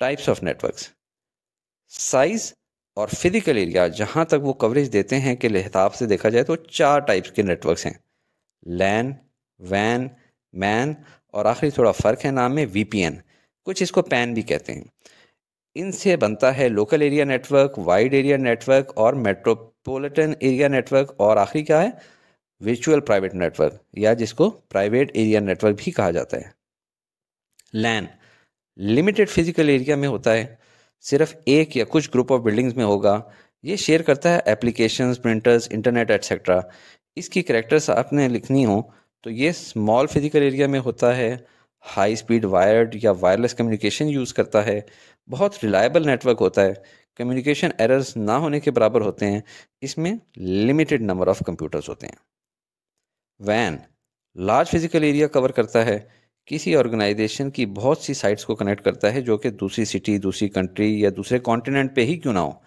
types of networks size और physical area जहाँ तक वो कवरेज देते हैं कि हिसाब से देखा जाए तो चार टाइप्स के नेटवर्क्स हैं लैन वैन मैन और आखिरी थोड़ा फ़र्क है नाम में वी कुछ इसको पैन भी कहते हैं इनसे बनता है local area network wide area network और मेट्रोपोलिटन एरिया नेटवर्क और आखिरी क्या है वर्चुअल प्राइवेट नेटवर्क या जिसको प्राइवेट एरिया नेटवर्क भी कहा जाता है लैन लिमिटेड फिजिकल एरिया में होता है सिर्फ एक या कुछ ग्रुप ऑफ बिल्डिंग्स में होगा ये शेयर करता है एप्लीकेशंस प्रिंटर्स इंटरनेट एट्सेट्रा इसकी करेक्टर्स आपने लिखनी हो तो ये स्मॉल फिजिकल एरिया में होता है हाई स्पीड वायर्ड या वायरलेस कम्युनिकेशन यूज़ करता है बहुत रिलायबल नेटवर्क होता है कम्युनिकेशन एरर्स ना होने के बराबर होते हैं इसमें लिमिटेड नंबर ऑफ कंप्यूटर्स होते हैं वैन लार्ज फिजिकल एरिया कवर करता है किसी ऑर्गेनाइजेशन की बहुत सी साइट्स को कनेक्ट करता है जो कि दूसरी सिटी दूसरी कंट्री या दूसरे कॉन्टिनेंट पे ही क्यों ना हो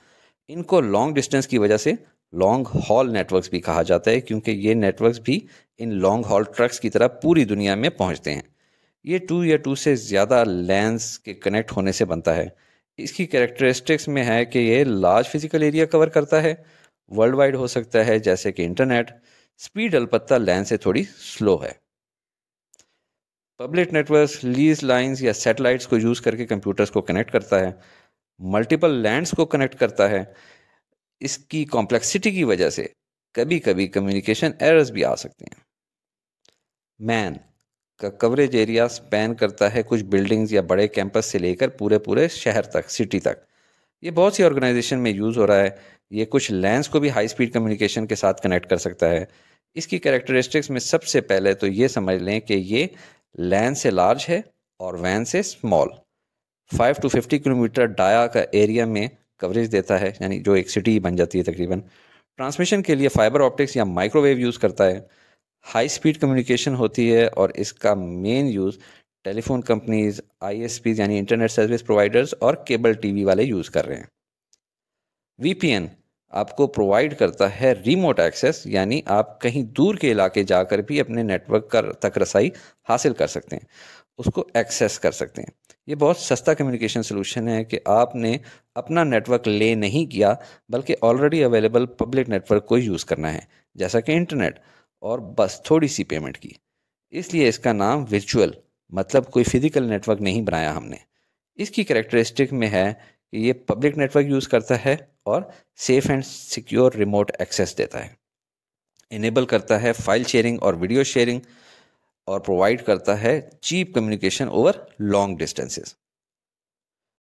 इनको लॉन्ग डिस्टेंस की वजह से लॉन्ग हॉल नेटवर्क्स भी कहा जाता है क्योंकि ये नेटवर्क्स भी इन लॉन्ग हॉल ट्रक्स की तरह पूरी दुनिया में पहुँचते हैं ये टू या टू से ज़्यादा लैंस के कनेक्ट होने से बनता है इसकी करेक्टरिस्टिक्स में है कि ये लार्ज फिजिकल एरिया कवर करता है वर्ल्ड वाइड हो सकता है जैसे कि इंटरनेट स्पीड अलपत्ता लैंस से थोड़ी स्लो है पब्लिक नेटवर्क लीज लाइंस या सेटेलाइट्स को यूज़ करके कंप्यूटर्स को कनेक्ट करता है मल्टीपल लैंड्स को कनेक्ट करता है इसकी कॉम्प्लेक्सिटी की वजह से कभी कभी कम्युनिकेशन एरर्स भी आ सकते हैं मैन का कवरेज एरिया स्पैन करता है कुछ बिल्डिंग्स या बड़े कैंपस से लेकर पूरे पूरे शहर तक सिटी तक ये बहुत सी ऑर्गेनाइजेशन में यूज़ हो रहा है ये कुछ लैंस को भी हाई स्पीड कम्युनिकेशन के साथ कनेक्ट कर सकता है इसकी कैरेक्टरिस्टिक्स में सबसे पहले तो ये समझ लें कि ये लैन से लार्ज है और वैन से स्मॉल 5 टू 50 किलोमीटर डाया का एरिया में कवरेज देता है यानी जो एक सिटी बन जाती है तकरीबन ट्रांसमिशन के लिए फाइबर ऑप्टिक्स या माइक्रोवेव यूज़ करता है हाई स्पीड कम्युनिकेशन होती है और इसका मेन यूज़ टेलीफोन कंपनीज आई यानी इंटरनेट सर्विस प्रोवाइडर्स और केबल टीवी वाले यूज़ कर रहे हैं वी आपको प्रोवाइड करता है रिमोट एक्सेस यानी आप कहीं दूर के इलाके जाकर भी अपने नेटवर्क कर तक रसाई हासिल कर सकते हैं उसको एक्सेस कर सकते हैं ये बहुत सस्ता कम्युनिकेशन सोल्यूशन है कि आपने अपना नेटवर्क ले नहीं किया बल्कि ऑलरेडी अवेलेबल पब्लिक नेटवर्क को यूज़ करना है जैसा कि इंटरनेट और बस थोड़ी सी पेमेंट की इसलिए इसका नाम वर्चुअल मतलब कोई फिजिकल नेटवर्क नहीं बनाया हमने इसकी करेक्टरिस्टिक में है ये पब्लिक नेटवर्क यूज़ करता है और safe and secure remote access देता है इनेबल करता है फाइल शेयरिंग और वीडियो शेयरिंग और प्रोवाइड करता है cheap communication over long distances